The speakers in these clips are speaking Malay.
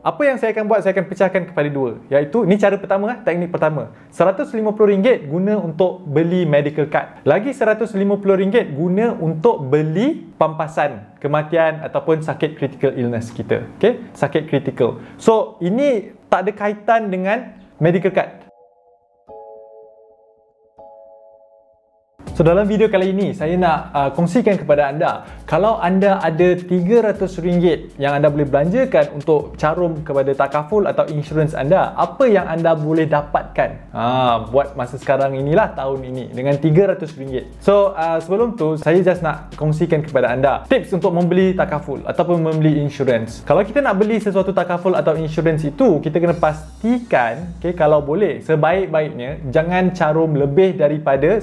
Apa yang saya akan buat, saya akan pecahkan kepada dua Iaitu, ni cara pertama lah, teknik pertama RM150 guna untuk beli medical card Lagi RM150 guna untuk beli pampasan kematian ataupun sakit critical illness kita Okay, sakit critical So, ini tak ada kaitan dengan medical card So dalam video kali ini saya nak uh, kongsikan kepada anda kalau anda ada RM300 yang anda boleh belanjakan untuk carum kepada takaful atau insurans anda apa yang anda boleh dapatkan ha, buat masa sekarang inilah tahun ini dengan RM300 so uh, sebelum tu saya just nak kongsikan kepada anda tips untuk membeli takaful ataupun membeli insurans kalau kita nak beli sesuatu takaful atau insurans itu kita kena pastikan okay, kalau boleh sebaik-baiknya jangan carum lebih daripada 10%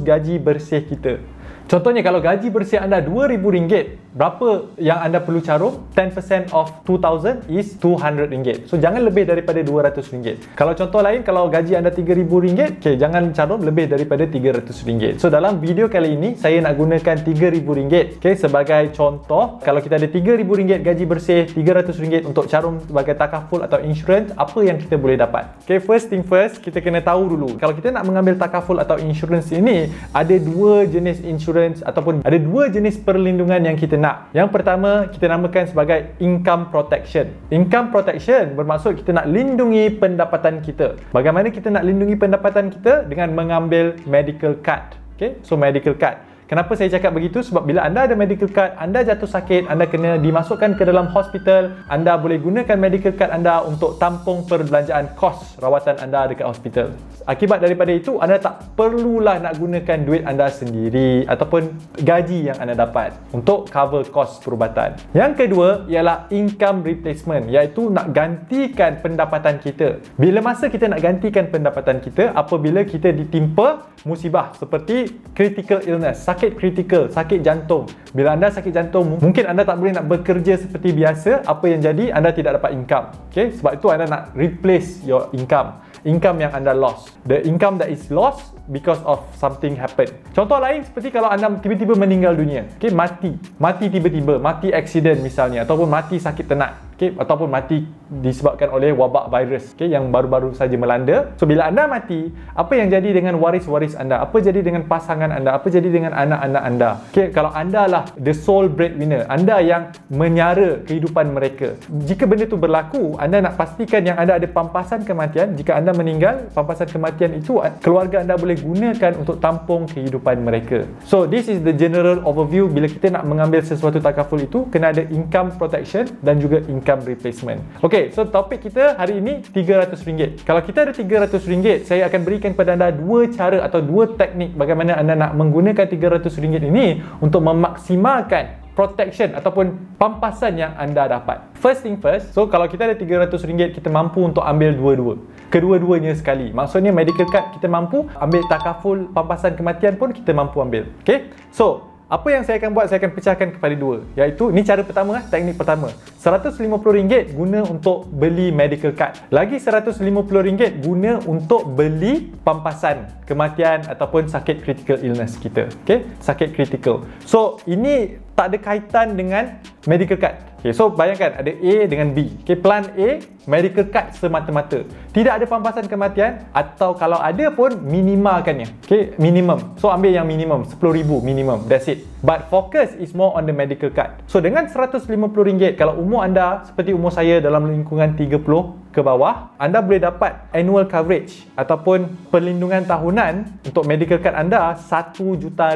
gaji bersih kita Contohnya kalau gaji bersih anda RM2,000 Berapa yang anda perlu carum? 10% of 2,000 is RM200 So jangan lebih daripada rm ringgit. Kalau contoh lain, kalau gaji anda rm ringgit, okay, Jangan carum lebih daripada rm ringgit. So dalam video kali ini, saya nak gunakan rm ringgit, okay, Sebagai contoh, kalau kita ada rm ringgit gaji bersih rm ringgit untuk carum sebagai takaful atau insurance Apa yang kita boleh dapat? Okay, first thing first, kita kena tahu dulu Kalau kita nak mengambil takaful atau insurance ini Ada dua jenis insurance insurance ataupun ada dua jenis perlindungan yang kita nak. Yang pertama kita namakan sebagai income protection. Income protection bermaksud kita nak lindungi pendapatan kita. Bagaimana kita nak lindungi pendapatan kita dengan mengambil medical card. Okay, so medical card. Kenapa saya cakap begitu? Sebab bila anda ada medical card, anda jatuh sakit, anda kena dimasukkan ke dalam hospital, anda boleh gunakan medical card anda untuk tampung perbelanjaan kos rawatan anda dekat hospital. Akibat daripada itu, anda tak perlulah nak gunakan duit anda sendiri ataupun gaji yang anda dapat untuk cover kos perubatan. Yang kedua ialah income replacement iaitu nak gantikan pendapatan kita. Bila masa kita nak gantikan pendapatan kita apabila kita ditimpa musibah seperti critical illness, sakit kritikal, sakit jantung. Bila anda sakit jantung, mungkin anda tak boleh nak bekerja seperti biasa. Apa yang jadi? Anda tidak dapat income. Okay? Sebab itu anda nak replace your income. Income yang anda lost. The income that is lost because of something happen. Contoh lain seperti kalau anda tiba-tiba meninggal dunia. Okay? Mati. Mati tiba-tiba. Mati accident misalnya. Ataupun mati sakit tenat okay, ataupun mati disebabkan oleh wabak virus okay, yang baru-baru saja melanda so bila anda mati apa yang jadi dengan waris-waris anda apa jadi dengan pasangan anda apa jadi dengan anak-anak anda okay, kalau anda lah the sole breadwinner anda yang menyara kehidupan mereka jika benda itu berlaku anda nak pastikan yang anda ada pampasan kematian jika anda meninggal pampasan kematian itu eh, keluarga anda boleh gunakan untuk tampung kehidupan mereka so this is the general overview bila kita nak mengambil sesuatu takaful itu kena ada income protection dan juga income income replacement. Okey, so topik kita hari ini RM300. Kalau kita ada RM300, saya akan berikan kepada anda dua cara atau dua teknik bagaimana anda nak menggunakan RM300 ini untuk memaksimalkan protection ataupun pampasan yang anda dapat. First thing first, so kalau kita ada RM300, kita mampu untuk ambil dua-dua. Kedua-duanya sekali. Maksudnya medical card kita mampu, ambil takaful pampasan kematian pun kita mampu ambil. Okay? So, apa yang saya akan buat, saya akan pecahkan kepada dua Iaitu, ni cara pertama lah, teknik pertama RM150 guna untuk beli medical card Lagi RM150 guna untuk beli pampasan kematian ataupun sakit critical illness kita Okay, sakit critical So, ini tak ada kaitan dengan medical card. Okay, so bayangkan ada A dengan B. Okay, plan A, medical card semata-mata. Tidak ada pampasan kematian atau kalau ada pun minimalkannya. Okay, minimum. So ambil yang minimum, RM10,000 minimum. That's it. But focus is more on the medical card. So dengan RM150, kalau umur anda seperti umur saya dalam lingkungan 30 ke bawah, anda boleh dapat annual coverage ataupun perlindungan tahunan untuk medical card anda RM1 juta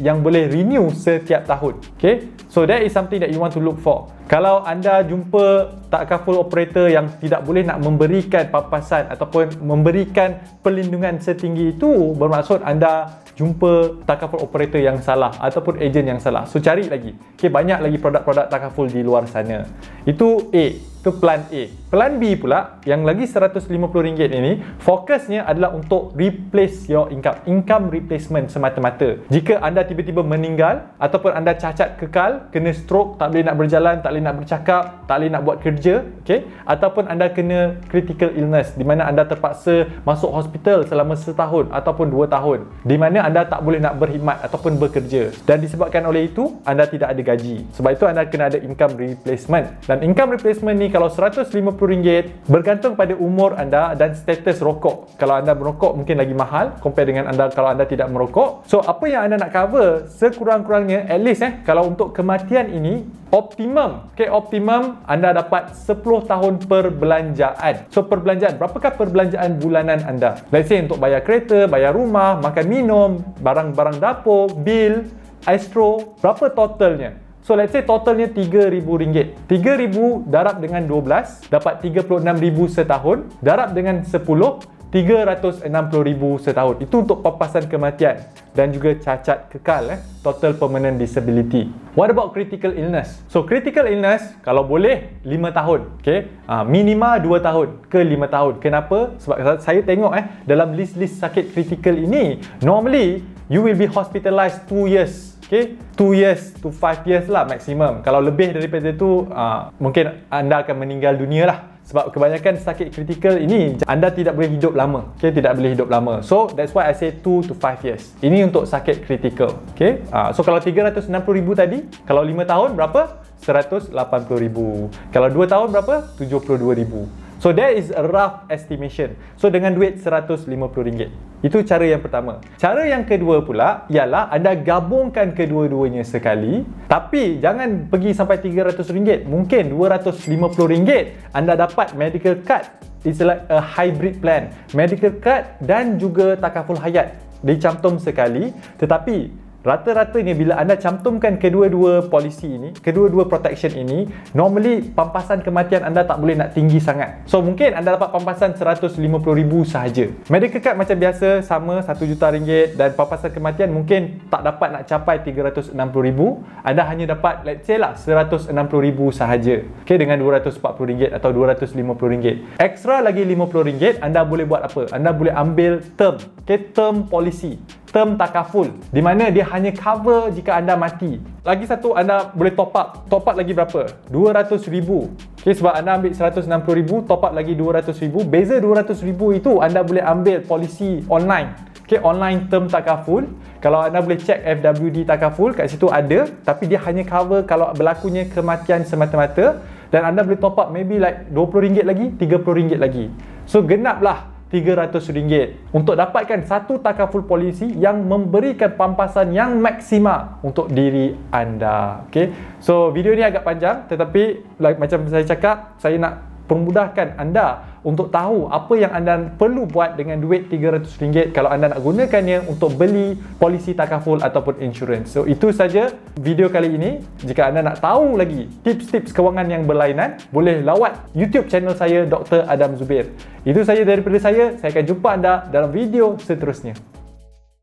yang boleh renew setiap tahun. Okay? So that is something that you want to look for. Kalau anda jumpa tak careful operator yang tidak boleh nak memberikan papasan ataupun memberikan perlindungan setinggi itu, bermaksud anda jumpa tak operator yang salah ataupun ataupun ejen yang salah. So cari lagi. Okay, banyak lagi produk-produk takaful di luar sana. Itu A tu plan A. Plan B pula yang lagi RM150 ini fokusnya adalah untuk replace your income. Income replacement semata-mata. Jika anda tiba-tiba meninggal ataupun anda cacat kekal, kena stroke, tak boleh nak berjalan, tak boleh nak bercakap, tak boleh nak buat kerja, okay? ataupun anda kena critical illness di mana anda terpaksa masuk hospital selama setahun ataupun dua tahun di mana anda tak boleh nak berkhidmat ataupun bekerja dan disebabkan oleh itu anda tidak ada gaji. Sebab itu anda kena ada income replacement. Dan income replacement ni kalau RM150 bergantung pada umur anda dan status rokok. Kalau anda merokok mungkin lagi mahal compare dengan anda kalau anda tidak merokok. So apa yang anda nak cover sekurang-kurangnya at least eh kalau untuk kematian ini optimum. Okay, optimum anda dapat 10 tahun perbelanjaan. So perbelanjaan, berapakah perbelanjaan bulanan anda? Let's say untuk bayar kereta, bayar rumah, makan minum, barang-barang dapur, bil, astro, berapa totalnya? So let's say totalnya RM3,000. RM3,000 darab dengan 12, dapat RM36,000 setahun. Darab dengan 10, RM360,000 setahun. Itu untuk papasan kematian dan juga cacat kekal eh total permanent disability. What about critical illness? So critical illness kalau boleh 5 tahun. Okay. Ha, ah, minima 2 tahun ke 5 tahun. Kenapa? Sebab saya tengok eh dalam list-list sakit critical ini normally you will be hospitalized 2 years Okay, 2 years to 5 years lah maksimum. Kalau lebih daripada itu, uh, ah, mungkin anda akan meninggal dunia lah. Sebab kebanyakan sakit kritikal ini, anda tidak boleh hidup lama. Okay, tidak boleh hidup lama. So, that's why I say 2 to 5 years. Ini untuk sakit kritikal. Okay, uh, so kalau 360,000 tadi, kalau 5 tahun berapa? 180,000. Kalau 2 tahun berapa? 72,000. So that is a rough estimation. So dengan duit RM150. Itu cara yang pertama. Cara yang kedua pula ialah anda gabungkan kedua-duanya sekali tapi jangan pergi sampai RM300. Mungkin RM250 anda dapat medical card. It's like a hybrid plan. Medical card dan juga takaful hayat dicantum sekali tetapi Rata-ratanya bila anda cantumkan kedua-dua polisi ini, kedua-dua protection ini, normally pampasan kematian anda tak boleh nak tinggi sangat. So mungkin anda dapat pampasan 150000 sahaja. Medical card macam biasa sama 1 juta ringgit dan pampasan kematian mungkin tak dapat nak capai 360000 Anda hanya dapat let's say lah 160000 sahaja. Okay, dengan 240 ringgit atau 250 ringgit. Extra lagi 50 ringgit anda boleh buat apa? Anda boleh ambil term. Okay, term polisi term takaful di mana dia hanya cover jika anda mati lagi satu anda boleh top up top up lagi berapa? 200 ribu okay, sebab anda ambil 160 ribu top up lagi 200 ribu beza 200 ribu itu anda boleh ambil polisi online okay, online term takaful kalau anda boleh cek FWD takaful kat situ ada tapi dia hanya cover kalau berlakunya kematian semata-mata dan anda boleh top up maybe like RM20 lagi, RM30 lagi. So genaplah RM300 untuk dapatkan satu takaful polisi yang memberikan pampasan yang maksima untuk diri anda. Okay. So video ni agak panjang tetapi like, macam saya cakap, saya nak permudahkan anda untuk tahu apa yang anda perlu buat dengan duit RM300 kalau anda nak gunakannya untuk beli polisi takaful ataupun insurans. So itu saja video kali ini. Jika anda nak tahu lagi tips-tips kewangan yang berlainan, boleh lawat YouTube channel saya Dr. Adam Zubir. Itu saja daripada saya. Saya akan jumpa anda dalam video seterusnya.